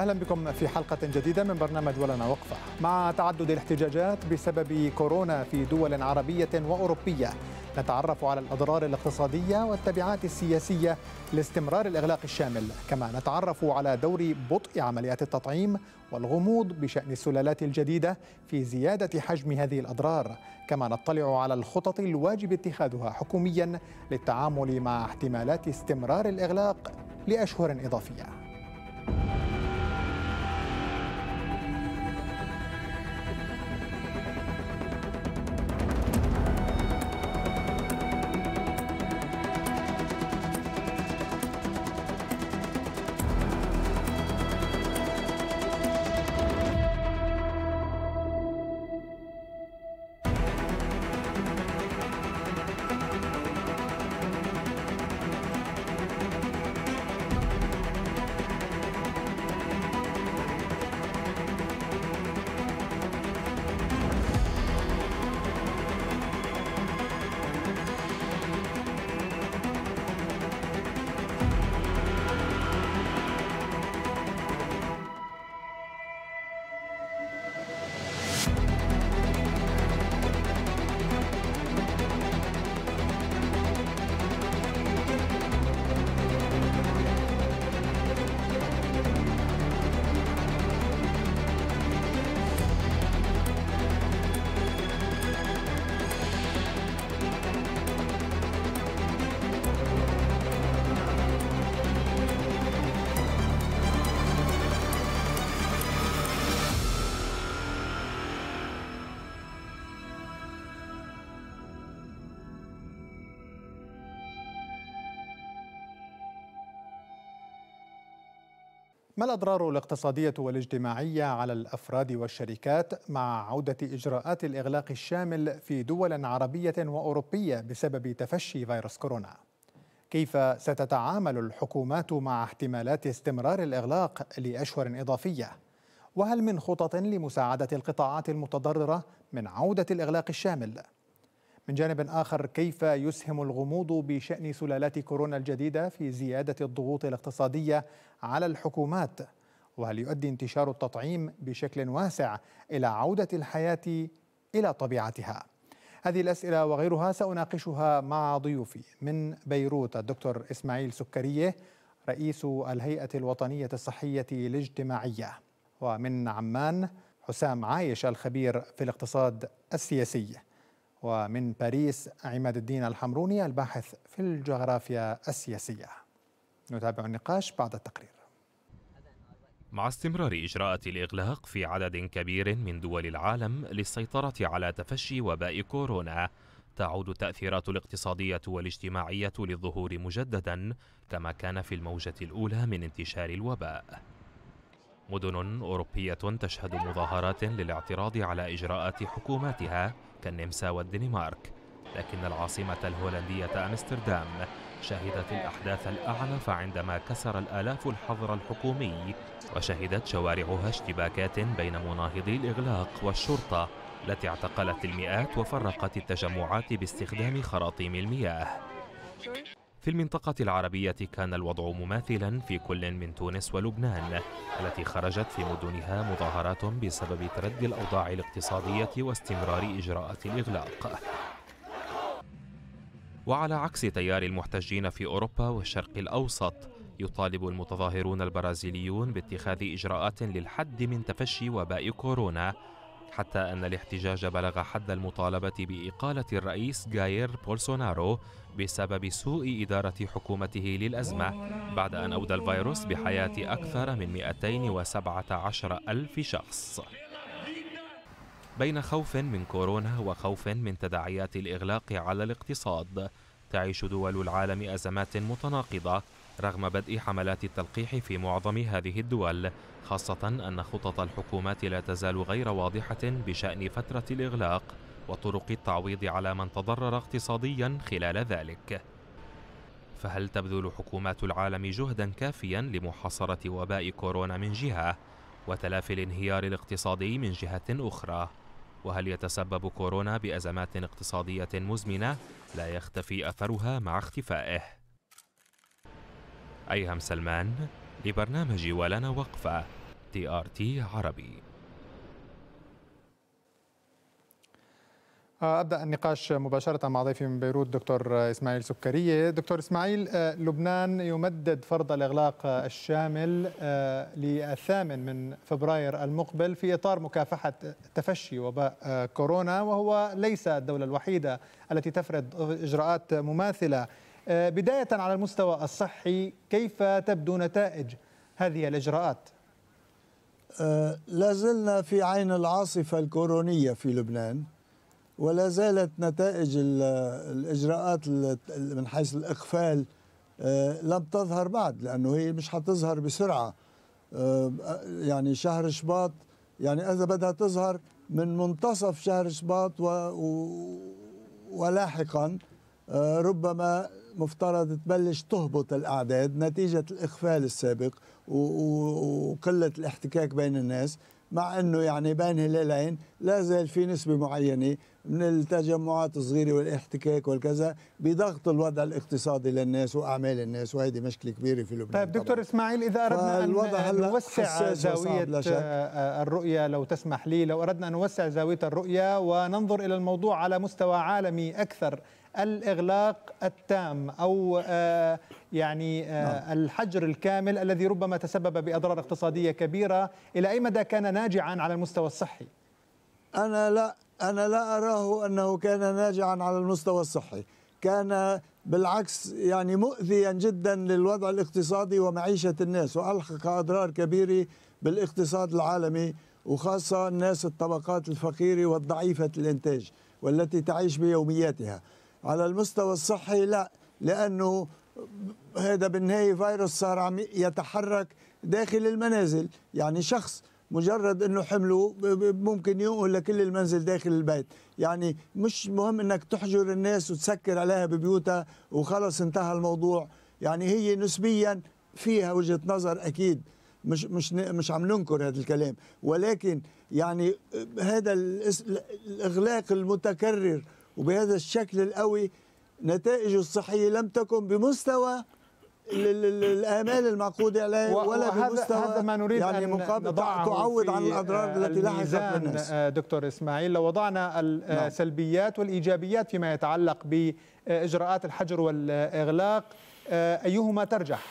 أهلا بكم في حلقة جديدة من برنامج ولنا وقفة مع تعدد الاحتجاجات بسبب كورونا في دول عربية وأوروبية نتعرف على الأضرار الاقتصادية والتبعات السياسية لاستمرار الإغلاق الشامل كما نتعرف على دور بطء عمليات التطعيم والغموض بشأن السلالات الجديدة في زيادة حجم هذه الأضرار كما نطلع على الخطط الواجب اتخاذها حكوميا للتعامل مع احتمالات استمرار الإغلاق لأشهر إضافية ما الأضرار الاقتصادية والاجتماعية على الأفراد والشركات مع عودة إجراءات الإغلاق الشامل في دول عربية وأوروبية بسبب تفشي فيروس كورونا؟ كيف ستتعامل الحكومات مع احتمالات استمرار الإغلاق لأشهر إضافية؟ وهل من خطط لمساعدة القطاعات المتضررة من عودة الإغلاق الشامل؟ من جانب آخر كيف يسهم الغموض بشأن سلالات كورونا الجديدة في زيادة الضغوط الاقتصادية على الحكومات وهل يؤدي انتشار التطعيم بشكل واسع إلى عودة الحياة إلى طبيعتها هذه الأسئلة وغيرها سأناقشها مع ضيوفي من بيروت الدكتور إسماعيل سكرية رئيس الهيئة الوطنية الصحية الاجتماعية ومن عمان حسام عايش الخبير في الاقتصاد السياسي ومن باريس عماد الدين الحمروني الباحث في الجغرافيا السياسية نتابع النقاش بعد التقرير مع استمرار إجراءات الإغلاق في عدد كبير من دول العالم للسيطرة على تفشي وباء كورونا تعود التأثيرات الاقتصادية والاجتماعية للظهور مجددا كما كان في الموجة الأولى من انتشار الوباء مدن أوروبية تشهد مظاهرات للاعتراض على إجراءات حكوماتها كالنمسا والدنمارك لكن العاصمة الهولندية أمستردام شهدت الأحداث الأعنف عندما كسر الآلاف الحظر الحكومي وشهدت شوارعها اشتباكات بين مناهضي الإغلاق والشرطة التي اعتقلت المئات وفرقت التجمعات باستخدام خراطيم المياه في المنطقة العربية كان الوضع مماثلا في كل من تونس ولبنان التي خرجت في مدنها مظاهرات بسبب تردي الأوضاع الاقتصادية واستمرار إجراءات الإغلاق وعلى عكس تيار المحتجين في أوروبا والشرق الأوسط يطالب المتظاهرون البرازيليون باتخاذ إجراءات للحد من تفشي وباء كورونا حتى أن الاحتجاج بلغ حد المطالبة بإقالة الرئيس جاير بولسونارو بسبب سوء إدارة حكومته للأزمة بعد أن أودى الفيروس بحياة أكثر من 217 ألف شخص بين خوف من كورونا وخوف من تداعيات الإغلاق على الاقتصاد تعيش دول العالم أزمات متناقضة رغم بدء حملات التلقيح في معظم هذه الدول خاصة أن خطط الحكومات لا تزال غير واضحة بشأن فترة الإغلاق وطرق التعويض على من تضرر اقتصاديا خلال ذلك فهل تبذل حكومات العالم جهدا كافيا لمحاصرة وباء كورونا من جهة وتلافي الانهيار الاقتصادي من جهة أخرى؟ وهل يتسبب كورونا بأزمات اقتصادية مزمنة لا يختفي أثرها مع اختفائه؟ أيهم سلمان لبرنامج ولنا وقفة تي آر تي عربي آه، ابدا النقاش مباشره مع ضيفي من بيروت دكتور اسماعيل سكريه دكتور اسماعيل آه، لبنان يمدد فرض الاغلاق الشامل آه، للثامن من فبراير المقبل في اطار مكافحه تفشي وباء كورونا وهو ليس الدوله الوحيده التي تفرض اجراءات مماثله آه، بداية على المستوى الصحي كيف تبدو نتائج هذه الإجراءات؟ آه، لا زلنا في عين العاصفة الكورونية في لبنان ولا زالت نتائج الإجراءات من حيث الإقفال آه، لم تظهر بعد لأنه هي مش حتظهر بسرعة يعني شهر شباط يعني إذا بدها تظهر من منتصف شهر شباط و... و... ولاحقا ربما مفترض تبلش تهبط الأعداد نتيجة الإخفال السابق وقلة الاحتكاك بين الناس مع أنه يعني بين هلالين لا زال في نسبة معينة من التجمعات الصغيرة والاحتكاك والكذا بضغط الوضع الاقتصادي للناس وأعمال الناس وهذه مشكلة كبيرة في لبنان طيب دكتور إسماعيل إذا أردنا أن نوسع زاوية آه، آه، الرؤية لو تسمح لي لو أردنا أن نوسع زاوية الرؤية وننظر إلى الموضوع على مستوى عالمي أكثر الإغلاق التام أو آه، يعني نعم. الحجر الكامل الذي ربما تسبب بأضرار اقتصادية كبيرة إلى أي مدى كان ناجعا على المستوى الصحي؟ أنا لا أنا لا أراه أنه كان ناجعا على المستوى الصحي كان بالعكس يعني مؤذيا جدا للوضع الاقتصادي ومعيشة الناس وألحق أضرار كبيرة بالاقتصاد العالمي وخاصة الناس الطبقات الفقيرة والضعيفة الإنتاج والتي تعيش بيومياتها على المستوى الصحي لا لأنه هذا بالنهاية فيروس صار عم يتحرك داخل المنازل يعني شخص مجرد انه حمله ممكن ينقل لكل المنزل داخل البيت يعني مش مهم انك تحجر الناس وتسكر عليها ببيوتها وخلص انتهى الموضوع يعني هي نسبيا فيها وجهه نظر اكيد مش مش مش عم ننكر هذا الكلام ولكن يعني هذا الاغلاق المتكرر وبهذا الشكل القوي نتائجه الصحيه لم تكن بمستوى للامال المعقودة عليه ولا بمستوى هذا ما نريد يعني أن تعوض عن الاضرار التي لحقت بالناس آه، دكتور اسماعيل لو وضعنا السلبيات والايجابيات فيما يتعلق باجراءات الحجر والاغلاق آه، ايهما ترجح؟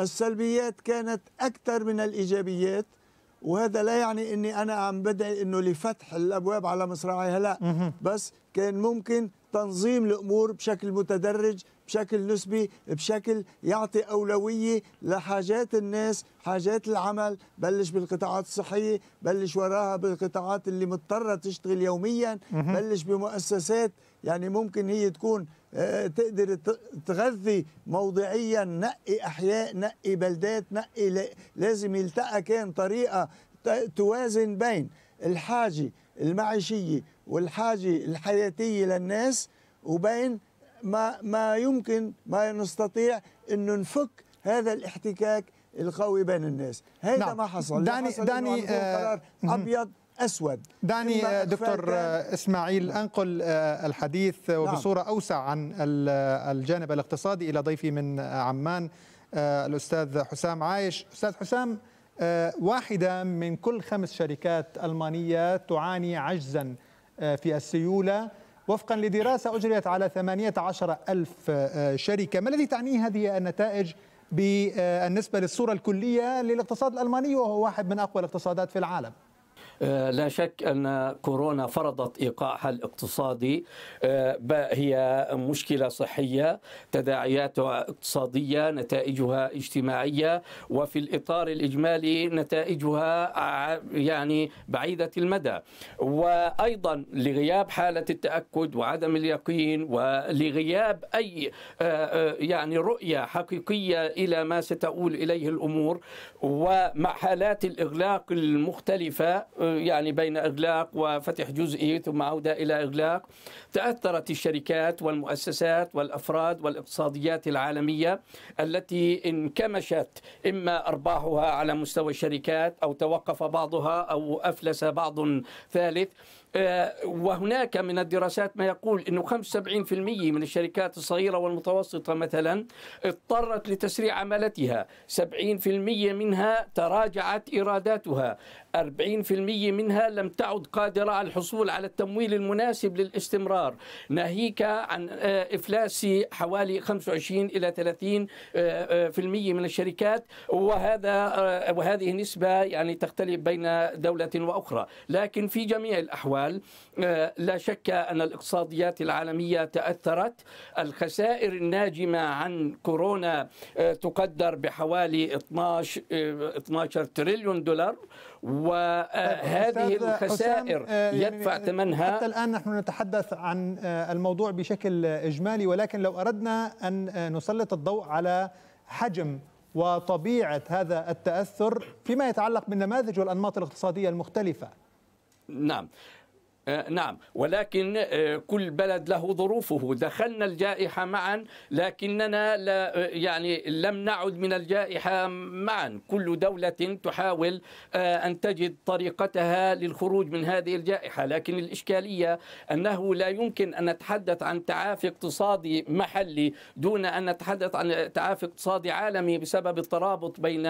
السلبيات كانت اكثر من الايجابيات وهذا لا يعني اني انا عم بدعي انه لفتح الابواب على مصراعيها لا بس كان ممكن تنظيم الامور بشكل متدرج بشكل نسبي بشكل يعطي أولوية لحاجات الناس حاجات العمل بلش بالقطاعات الصحية بلش وراها بالقطاعات اللي مضطرة تشتغل يوميا بلش بمؤسسات يعني ممكن هي تكون آه، تقدر تغذي موضعيا نقي أحياء نقي بلدات نقي لازم يلتقى كان طريقة توازن بين الحاجة المعيشية والحاجة الحياتية للناس وبين ما ما يمكن ما نستطيع انه نفك هذا الاحتكاك القوي بين الناس هذا نعم. ما حصل داني حصل داني آه، قرار ابيض اسود دعني آه، دكتور آه، اسماعيل نعم. انقل الحديث وبصوره نعم. اوسع عن الجانب الاقتصادي الى ضيفي من عمان الاستاذ حسام عايش استاذ حسام واحده من كل خمس شركات المانيه تعاني عجزا في السيوله وفقا لدراسة أجريت على 18 ألف آه، شركة ما الذي تعنيه هذه النتائج بالنسبة للصورة الكلية للاقتصاد الألماني وهو واحد من أقوى الاقتصادات في العالم؟ آه، لا شك أن كورونا فرضت إيقاعها الاقتصادي آه، هي مشكلة صحية تداعياتها اقتصادية نتائجها اجتماعية وفي الإطار الإجمالي نتائجها يعني بعيدة المدى وأيضا لغياب حالة التأكد وعدم اليقين ولغياب أي آه، يعني رؤية حقيقية إلى ما ستؤول إليه الأمور ومع حالات الإغلاق المختلفة يعني بين إغلاق وفتح جزئي ثم عودة إلى إغلاق تأثرت الشركات والمؤسسات والأفراد والاقتصاديات العالمية التي انكمشت إما أرباحها على مستوى الشركات أو توقف بعضها أو أفلس بعض ثالث آه، وهناك من الدراسات ما يقول أنه 75% من الشركات الصغيرة والمتوسطة مثلا اضطرت لتسريع عملتها 70% منها تراجعت إيراداتها 40% منها لم تعد قادرة على الحصول على التمويل المناسب للاستمرار دولار ناهيك عن آه، إفلاس حوالي 25 إلى 30% آه، آه، من الشركات وهذا وهذه النسبة يعني تختلف بين دولة وأخرى لكن في جميع الأحوال لا شك أن الاقتصاديات العالمية تأثرت الخسائر الناجمة عن كورونا تقدر بحوالي 12 12 تريليون دولار وهذه الخسائر يدفع آه، يعني ثمنها حتى الآن نحن نتحدث عن آه، الموضوع بشكل إجمالي ولكن لو أردنا أن آه، نسلط الضوء على حجم وطبيعة هذا التأثر فيما يتعلق بالنماذج والأنماط الاقتصادية المختلفة نعم آه، نعم ولكن آه، كل بلد له ظروفه دخلنا الجائحة معا لكننا لا آه، يعني لم نعد من الجائحة معا كل دولة تحاول أن تجد طريقتها للخروج من هذه الجائحة لكن الإشكالية أنه لا يمكن أن نتحدث عن تعافي اقتصادي محلي دون أن نتحدث عن تعافي اقتصادي عالمي بسبب الترابط بين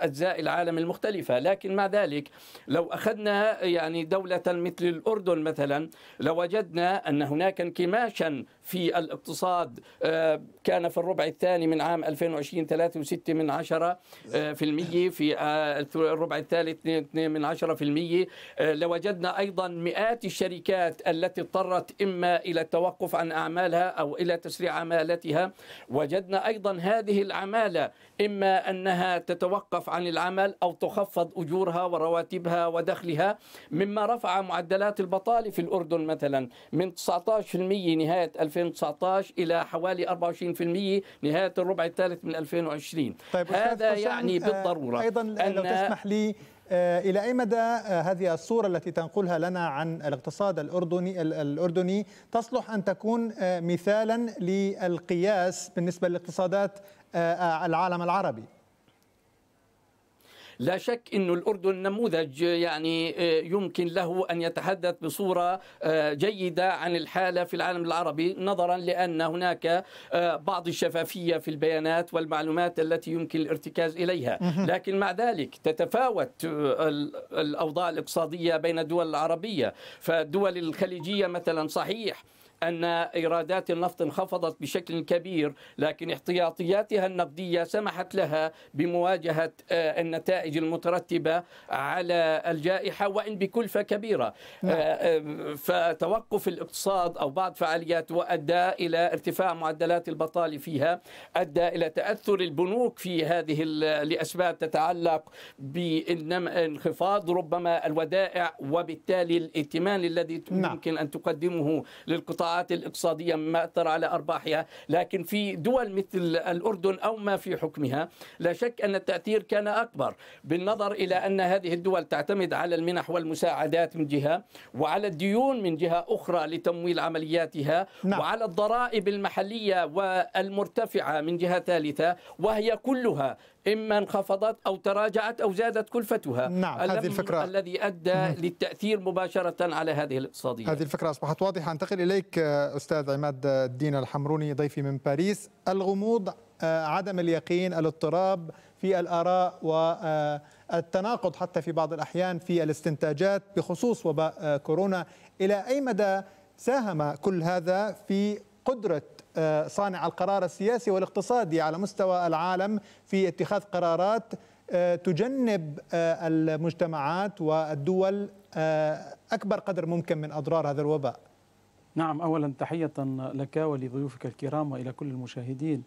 أجزاء العالم المختلفة لكن مع ذلك لو أخذنا يعني دولة مثل الأردن مثلا لوجدنا أن هناك انكماشا في الاقتصاد آه، كان في الربع الثاني من عام 2020 3.6 آه، آه، من عشرة في المية في الربع الثالث 2 من عشرة في المية لوجدنا أيضا مئات الشركات التي اضطرت إما إلى التوقف عن أعمالها أو إلى تسريع عمالتها وجدنا أيضا هذه العمالة إما أنها تتوقف عن العمل أو تخفض أجورها ورواتبها ودخلها مما رفع معدلات معدلات البطالة في الأردن مثلا من 19% نهاية 2019 إلى حوالي 24% نهاية الربع الثالث من 2020 طيب هذا يعني آه، بالضرورة أيضا أن لو تسمح لي آه، إلى أي مدى آه، هذه الصورة التي تنقلها لنا عن الاقتصاد الأردني الأردني تصلح أن تكون مثالا للقياس بالنسبة للاقتصادات العالم العربي؟ لا شك أن الأردن نموذج يعني آه، يمكن له أن يتحدث بصورة آه، جيدة عن الحالة في العالم العربي نظرا لأن هناك آه، بعض الشفافية في البيانات والمعلومات التي يمكن الارتكاز إليها لكن مع ذلك تتفاوت الأوضاع الاقتصادية بين الدول العربية فالدول الخليجية مثلا صحيح أن إيرادات النفط انخفضت بشكل كبير لكن احتياطياتها النقدية سمحت لها بمواجهة آه، النتائج المترتبة على الجائحة وإن بكلفة كبيرة آه، نعم. آه، فتوقف الاقتصاد أو بعض فعالياته أدى إلى ارتفاع معدلات البطالة فيها أدى إلى تأثر البنوك في هذه لأسباب تتعلق بانخفاض ربما الودائع وبالتالي الائتمان الذي نعم. أن تقدمه للقطاع القطاعات الاقتصاديه مما اثر على ارباحها، لكن في دول مثل الاردن او ما في حكمها لا شك ان التاثير كان اكبر بالنظر الى ان هذه الدول تعتمد على المنح والمساعدات من جهه وعلى الديون من جهه اخرى لتمويل عملياتها نعم. وعلى الضرائب المحليه والمرتفعه من جهه ثالثه وهي كلها إما انخفضت أو تراجعت أو زادت كلفتها نعم هذه الفكرة الذي أدى للتأثير مباشرة على هذه الاقتصادية هذه الفكرة أصبحت واضحة أنتقل إليك آه، أستاذ عماد آه، الدين الحمروني ضيفي من باريس الغموض آه، عدم اليقين الاضطراب في الآراء والتناقض حتى في بعض الأحيان في الاستنتاجات بخصوص وباء كورونا إلى أي مدى ساهم كل هذا في قدرة آه، صانع القرار السياسي والاقتصادي على مستوى العالم في اتخاذ قرارات آه، تجنب آه، المجتمعات والدول أكبر قدر ممكن من أضرار هذا الوباء نعم أولا تحية لك ولضيوفك الكرام وإلى كل المشاهدين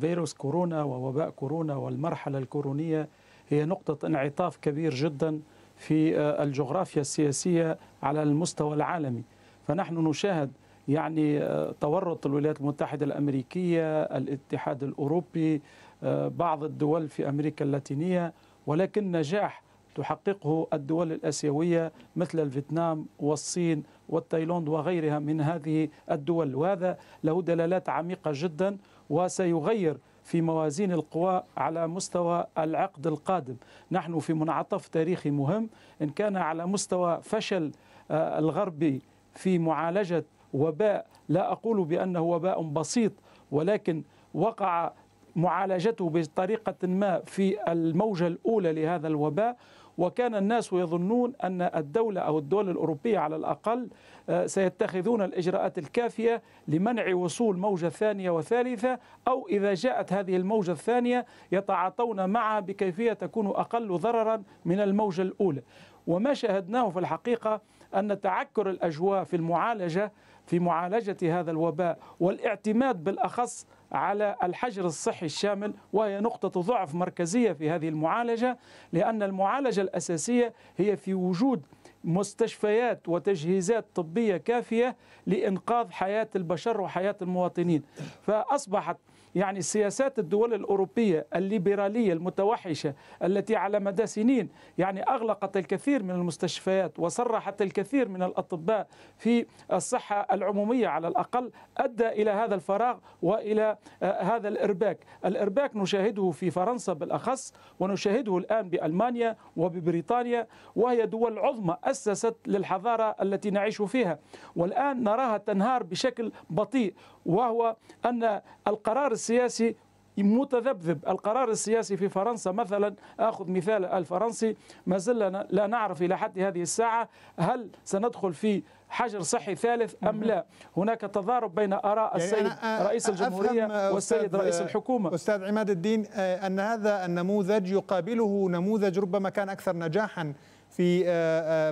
فيروس كورونا ووباء كورونا والمرحلة الكورونية هي نقطة انعطاف كبير جدا في الجغرافيا السياسية على المستوى العالمي فنحن نشاهد يعني آه، تورط الولايات المتحدة الأمريكية الاتحاد الأوروبي آه، بعض الدول في أمريكا اللاتينية ولكن نجاح تحققه الدول الآسيوية مثل الفيتنام والصين والتايلاند وغيرها من هذه الدول وهذا له دلالات عميقة جدا وسيغير في موازين القوى على مستوى العقد القادم نحن في منعطف تاريخي مهم إن كان على مستوى فشل آه، الغربي في معالجة وباء لا أقول بأنه وباء بسيط ولكن وقع معالجته بطريقة ما في الموجة الأولى لهذا الوباء وكان الناس يظنون أن الدولة أو الدول الأوروبية على الأقل آه، سيتخذون الإجراءات الكافية لمنع وصول موجة ثانية وثالثة أو إذا جاءت هذه الموجة الثانية يتعاطون معها بكيفية تكون أقل ضررا من الموجة الأولى وما شاهدناه في الحقيقة أن تعكر الأجواء في المعالجة في معالجة هذا الوباء والاعتماد بالأخص على الحجر الصحي الشامل وهي نقطة ضعف مركزية في هذه المعالجة لأن المعالجة الأساسية هي في وجود مستشفيات وتجهيزات طبية كافية لإنقاذ حياة البشر وحياة المواطنين فأصبحت يعني سياسات الدول الأوروبية الليبرالية المتوحشة التي على مدى سنين يعني أغلقت الكثير من المستشفيات وصرحت الكثير من الأطباء في الصحة العمومية على الأقل أدى إلى هذا الفراغ وإلى آه، هذا الإرباك الإرباك نشاهده في فرنسا بالأخص ونشاهده الآن بألمانيا وببريطانيا وهي دول عظمى أسست للحضارة التي نعيش فيها والآن نراها تنهار بشكل بطيء وهو أن القرار السياسي متذبذب القرار السياسي في فرنسا مثلا أخذ مثال الفرنسي ما زلنا لا نعرف إلى حد هذه الساعة هل سندخل في حجر صحي ثالث أم لا هناك تضارب بين أراء يعني السيد يعني رئيس الجمهورية والسيد رئيس الحكومة أستاذ عماد الدين أن هذا النموذج يقابله نموذج ربما كان أكثر نجاحا في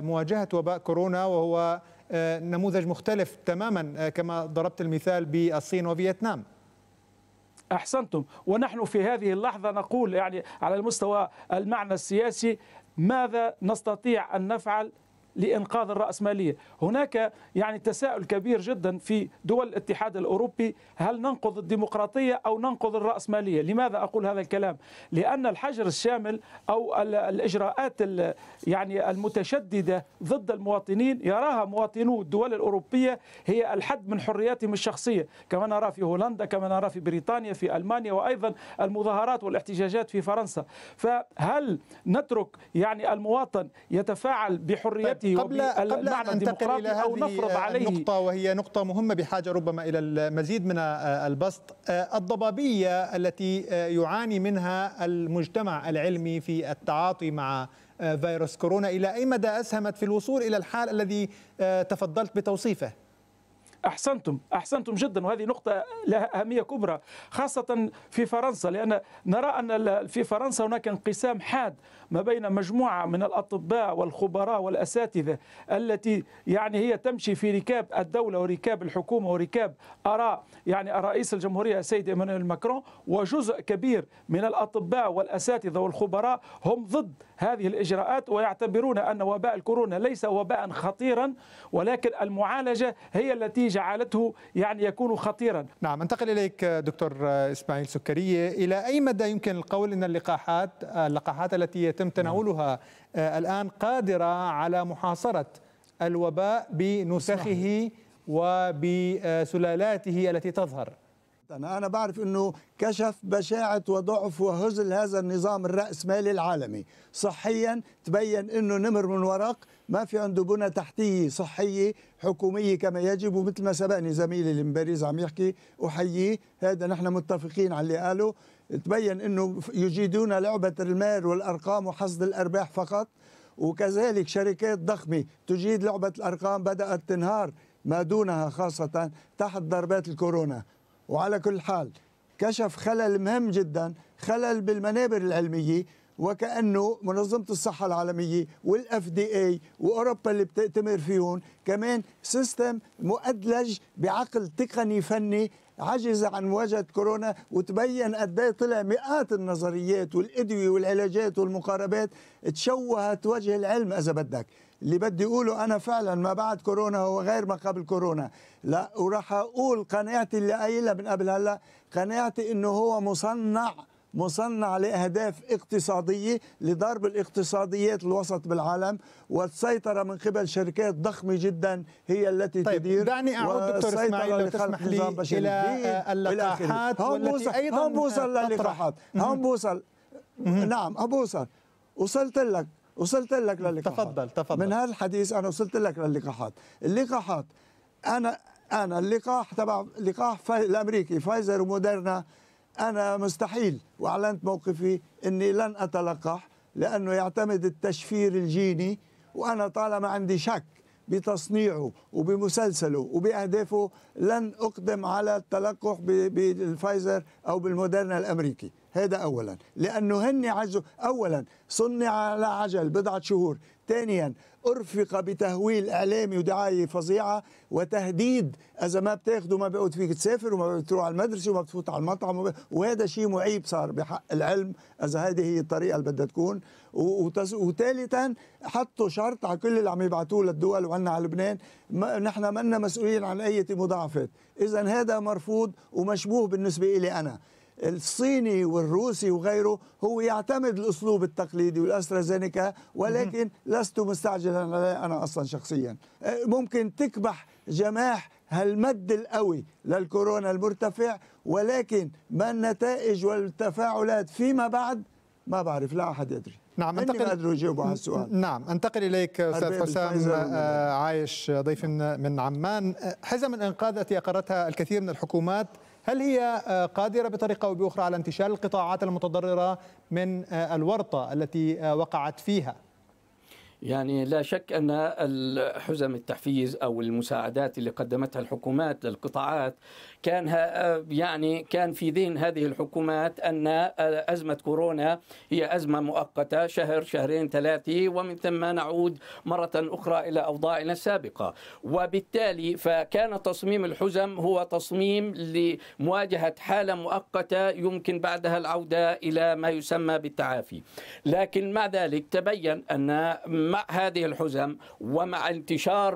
مواجهة وباء كورونا وهو نموذج مختلف تماما كما ضربت المثال بالصين وفيتنام أحسنتم ونحن في هذه اللحظة نقول يعني على المستوى المعنى السياسي ماذا نستطيع أن نفعل لإنقاذ الرأسمالية هناك يعني تساؤل كبير جدا في دول الاتحاد الأوروبي هل ننقض الديمقراطية أو ننقض الرأسمالية لماذا أقول هذا الكلام لأن الحجر الشامل أو الإجراءات يعني المتشددة ضد المواطنين يراها مواطنو الدول الأوروبية هي الحد من حرياتهم الشخصية كما نرى في هولندا كما نرى في بريطانيا في ألمانيا وأيضا المظاهرات والاحتجاجات في فرنسا فهل نترك يعني المواطن يتفاعل بحريته بمشروعاته قبل قبل أن ننتقل إلى هذه أو نفرض آه، عليه النقطة وهي نقطة مهمة بحاجة ربما إلى المزيد من آه، البسط آه، الضبابية التي يعاني منها المجتمع العلمي في التعاطي مع فيروس كورونا إلى أي مدى أسهمت في الوصول إلى الحال الذي تفضلت بتوصيفه؟ احسنتم احسنتم جدا وهذه نقطه لها اهميه كبرى خاصه في فرنسا لان نرى ان في فرنسا هناك انقسام حاد ما بين مجموعة من الأطباء والخبراء والأساتذة التي يعني هي تمشي في ركاب الدولة وركاب الحكومة وركاب آراء يعني رئيس الجمهورية السيد إيمانويل ماكرون وجزء كبير من الأطباء والأساتذة والخبراء هم ضد هذه الإجراءات ويعتبرون أن وباء الكورونا ليس وباء خطيرا ولكن المعالجة هي التي جعلته يعني يكون خطيرا نعم انتقل إليك دكتور إسماعيل سكرية إلى أي مدى يمكن القول أن اللقاحات اللقاحات التي يتم نعم. تناولها آه، الآن قادرة على محاصرة الوباء بنسخه وبسلالاته التي تظهر أنا أنا بعرف أنه كشف بشاعة وضعف وهزل هذا النظام الرأسمالي العالمي صحيا تبين أنه نمر من ورق ما في عنده بنى تحتية صحية حكومية كما يجب ومثل ما سبقني زميلي المباريز عم يحكي أحييه هذا نحن متفقين على اللي قاله تبين انه يجيدون لعبه المال والارقام وحصد الارباح فقط وكذلك شركات ضخمه تجيد لعبه الارقام بدات تنهار ما دونها خاصه تحت ضربات الكورونا وعلى كل حال كشف خلل مهم جدا خلل بالمنابر العلميه وكانه منظمه الصحه العالميه والاف دي اي واوروبا اللي بتأتمر فيهم كمان سيستم مؤدلج بعقل تقني فني عجز عن مواجهه كورونا وتبين قد إيه طلع مئات النظريات والادويه والعلاجات والمقاربات تشوهت وجه العلم اذا بدك اللي بدي اقوله انا فعلا ما بعد كورونا هو غير ما قبل كورونا لا وراح اقول قناعتي اللي قايلها من قبل هلا قناعتي انه هو مصنع مصنع لأهداف اقتصادية لضرب الاقتصاديات الوسط بالعالم والسيطرة من قبل شركات ضخمة جدا هي التي طيب تدير دعني أعود دكتور إسماعيل لو تسمح لي إلى اللقاحات هم بوصل, أيضا هم بوصل للقاحات هم بوصل نعم بوصل وصلت لك وصلت لك للقاحات تفضل تفضل من هذا الحديث أنا وصلت لك للقاحات اللقاحات أنا أنا اللقاح تبع لقاح الأمريكي فايزر وموديرنا أنا مستحيل وأعلنت موقفي أني لن أتلقح لأنه يعتمد التشفير الجيني وأنا طالما عندي شك بتصنيعه وبمسلسله وبأهدافه لن أقدم على التلقح بالفايزر أو بالمودرنا الأمريكي هذا أولا لأنه هن عجزوا أولا صنع على عجل بضعة شهور ثانيا أرفق بتهويل إعلامي ودعاية فظيعة وتهديد إذا ما بتاخده ما بيقعد فيك تسافر وما بتروح على المدرسة وما بتفوت على المطعم وهذا شيء معيب صار بحق العلم إذا هذه هي الطريقة اللي بدها تكون وثالثا حطوا شرط على كل اللي عم يبعتوه للدول وعنا على لبنان ما نحن منا مسؤولين عن أي مضاعفات إذا هذا مرفوض ومشبوه بالنسبة لي أنا الصيني والروسي وغيره هو يعتمد الاسلوب التقليدي والاسترازينيكا ولكن لست مستعجلا انا اصلا شخصيا أه، ممكن تكبح جماح هالمد القوي للكورونا المرتفع ولكن ما النتائج والتفاعلات فيما بعد ما بعرف لا احد يدري نعم انتقل يجاوبوا على السؤال نعم انتقل اليك استاذ حسام آه، عايش ضيف من عمان أه، حزم الانقاذ التي اقرتها الكثير من الحكومات هل هي آه، قادرة بطريقة أو بأخرى على انتشال القطاعات المتضررة من آه، الورطة التي آه، وقعت فيها؟ يعني لا شك ان حزم التحفيز او المساعدات اللي قدمتها الحكومات للقطاعات كان آه، يعني كان في ذهن هذه الحكومات أن آه، أزمة كورونا هي أزمة مؤقتة شهر شهرين ثلاثة ومن ثم نعود مرة أخرى إلى أوضاعنا السابقة وبالتالي فكان تصميم الحزم هو تصميم لمواجهة حالة مؤقتة يمكن بعدها العودة إلى ما يسمى بالتعافي لكن مع ذلك تبين أن مع هذه الحزم ومع انتشار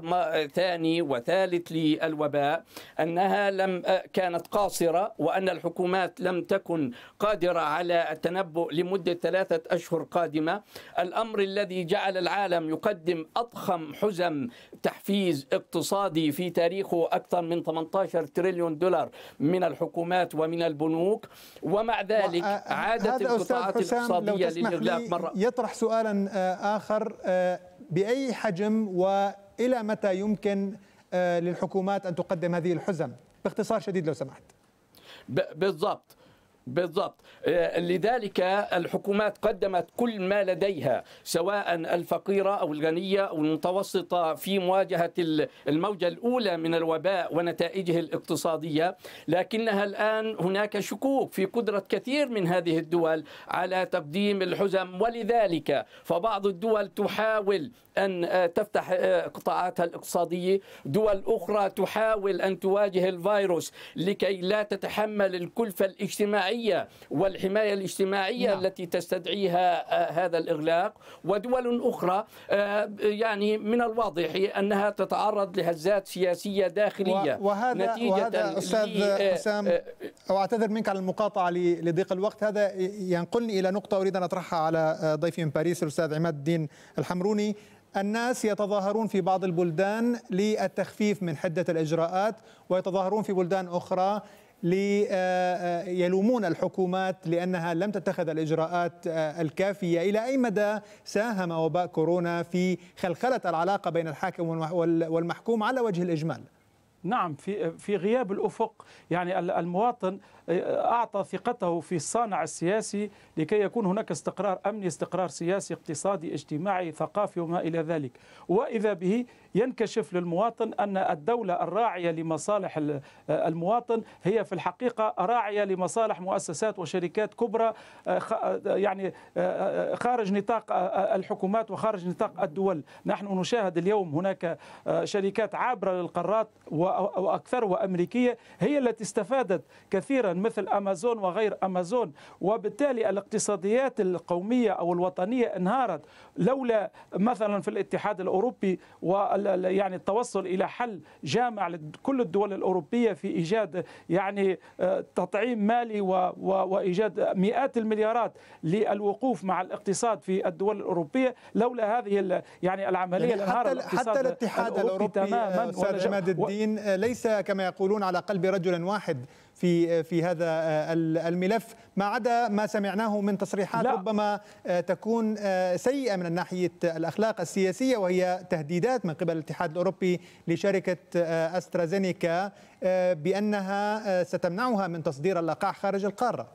ثاني وثالث للوباء أنها لم آه، كانت قاصرة وأن الحكومات لم تكن قادرة على التنبؤ لمدة ثلاثة أشهر قادمة الأمر الذي جعل العالم يقدم أضخم حزم تحفيز اقتصادي في تاريخه أكثر من 18 تريليون دولار من الحكومات ومن البنوك ومع ذلك عادت القطاعات الاقتصادية للإغلاق مرة يطرح سؤالا آه، آخر آه، بأي حجم وإلى متى يمكن آه، للحكومات أن تقدم هذه الحزم باختصار شديد لو سمحت بالضبط بالضبط آه، لذلك الحكومات قدمت كل ما لديها سواء الفقيرة أو الغنية أو المتوسطة في مواجهة الموجة الأولى من الوباء ونتائجه الاقتصادية لكنها الآن هناك شكوك في قدرة كثير من هذه الدول على تقديم الحزم ولذلك فبعض الدول تحاول أن آه، تفتح آه، قطاعاتها الاقتصادية دول أخرى تحاول أن تواجه الفيروس لكي لا تتحمل الكلفة الاجتماعية والحماية الاجتماعية نعم. التي تستدعيها آه، هذا الإغلاق ودول أخرى يعني من الواضح أنها تتعرض لهزات سياسية داخلية وهذا, نتيجة وهذا أستاذ حسام أعتذر منك على المقاطعة لضيق الوقت هذا ينقلني إلى نقطة أريد أن أطرحها على ضيفي من باريس الأستاذ عماد الدين الحمروني الناس يتظاهرون في بعض البلدان للتخفيف من حدة الإجراءات ويتظاهرون في بلدان أخرى ليلومون آه، آه، الحكومات لأنها لم تتخذ الإجراءات آه، الكافية إلى أي مدى ساهم وباء كورونا في خلخلة العلاقة بين الحاكم والمحكوم على وجه الإجمال؟ نعم في في غياب الافق يعني المواطن أعطى ثقته في الصانع السياسي لكي يكون هناك استقرار أمني استقرار سياسي اقتصادي اجتماعي ثقافي وما إلى ذلك وإذا به ينكشف للمواطن أن الدولة الراعية لمصالح المواطن هي في الحقيقة راعية لمصالح مؤسسات وشركات كبرى آه، آه، يعني آه، خارج نطاق الحكومات وخارج نطاق الدول نحن نشاهد اليوم هناك شركات عابرة للقارات وأكثر وأمريكية هي التي استفادت كثيرا مثل أمازون وغير أمازون وبالتالي الاقتصاديات القومية أو الوطنية انهارت لولا مثلا في الاتحاد الأوروبي يعني التوصل إلى حل جامع لكل الدول الأوروبية في إيجاد يعني آه، تطعيم مالي وإيجاد مئات المليارات للوقوف مع الاقتصاد في الدول الأوروبية لولا هذه يعني العملية يعني حتى, حتى الاتحاد الأوروبي, الأوروبي تماما آه، استاذ عماد الدين آه، ليس كما يقولون على قلب رجل واحد في في هذا آه، الملف ما عدا ما سمعناه من تصريحات لا. ربما آه، تكون آه، سيئه من ناحيه الاخلاق السياسيه وهي تهديدات من قبل الاتحاد الاوروبي لشركه استرازينيكا بانها ستمنعها من تصدير اللقاح خارج القاره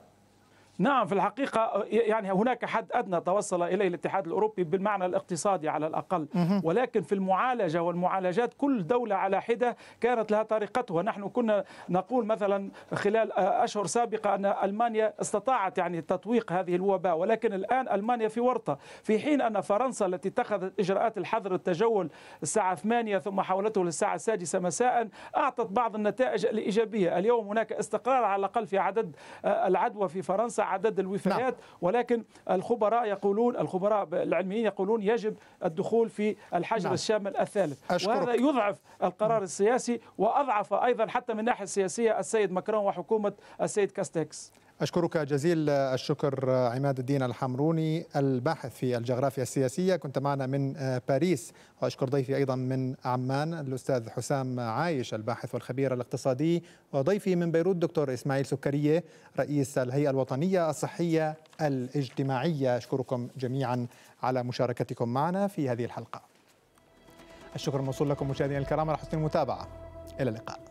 نعم في الحقيقة يعني هناك حد أدنى توصل إليه الاتحاد الأوروبي بالمعنى الاقتصادي على الأقل ولكن في المعالجة والمعالجات كل دولة على حدة كانت لها طريقتها نحن كنا نقول مثلا خلال أشهر سابقة أن ألمانيا استطاعت يعني تطويق هذه الوباء ولكن الآن ألمانيا في ورطة في حين أن فرنسا التي اتخذت إجراءات الحظر التجول الساعة 8 ثم حولته للساعة السادسة مساء أعطت بعض النتائج الإيجابية اليوم هناك استقرار على الأقل في عدد آه، العدوى في فرنسا عدد الوفيات نعم. ولكن الخبراء يقولون الخبراء العلميين يقولون يجب الدخول في الحجر نعم. الشامل الثالث أشكرك. وهذا يضعف القرار السياسي وأضعف أيضا حتى من الناحية السياسية السيد مكرون وحكومة السيد كاستكس أشكرك جزيل الشكر عماد الدين الحمروني الباحث في الجغرافيا السياسية كنت معنا من باريس وأشكر ضيفي أيضا من عمان الأستاذ حسام عايش الباحث والخبير الاقتصادي وضيفي من بيروت دكتور إسماعيل سكرية رئيس الهيئة الوطنية الصحية الاجتماعية أشكركم جميعا على مشاركتكم معنا في هذه الحلقة الشكر موصول لكم مشاهدينا الكرام على حسن المتابعة إلى اللقاء